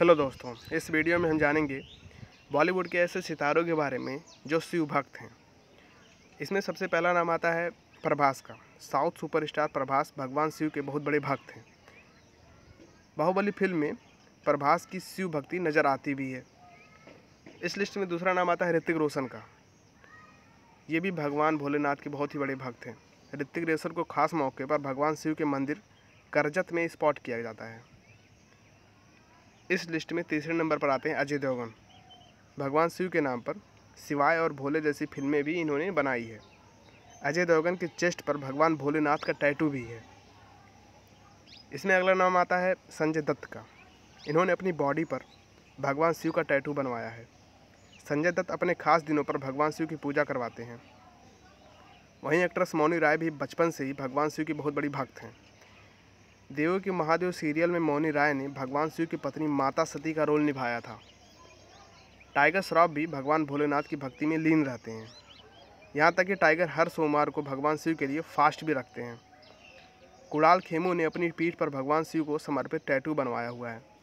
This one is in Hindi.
हेलो दोस्तों इस वीडियो में हम जानेंगे बॉलीवुड के ऐसे सितारों के बारे में जो शिव भक्त हैं इसमें सबसे पहला नाम आता है प्रभास का साउथ सुपरस्टार प्रभास भगवान शिव के बहुत बड़े भक्त हैं बाहुबली फिल्म में प्रभास की शिव भक्ति नज़र आती भी है इस लिस्ट में दूसरा नाम आता है ऋतिक रोशन का ये भी भगवान भोलेनाथ के बहुत ही बड़े भक्त हैं ऋतिक रोशन को खास मौके पर भगवान शिव के मंदिर करजत में स्पॉट किया जाता है इस लिस्ट में तीसरे नंबर पर आते हैं अजय देवगन भगवान शिव के नाम पर सिवाय और भोले जैसी फिल्में भी इन्होंने बनाई है अजय देवगन के चेस्ट पर भगवान भोलेनाथ का टैटू भी है इसमें अगला नाम आता है संजय दत्त का इन्होंने अपनी बॉडी पर भगवान शिव का टैटू बनवाया है संजय दत्त अपने खास दिनों पर भगवान शिव की पूजा करवाते हैं वहीं एक्ट्रेस मौनी राय भी बचपन से ही भगवान शिव की बहुत बड़ी भक्त हैं देवों के महादेव सीरियल में मौनी राय ने भगवान शिव की पत्नी माता सती का रोल निभाया था टाइगर श्रॉफ भी भगवान भोलेनाथ की भक्ति में लीन रहते हैं यहाँ तक कि टाइगर हर सोमवार को भगवान शिव के लिए फास्ट भी रखते हैं कुड़ाल खेमू ने अपनी पीठ पर भगवान शिव को समर्पित टैटू बनवाया हुआ है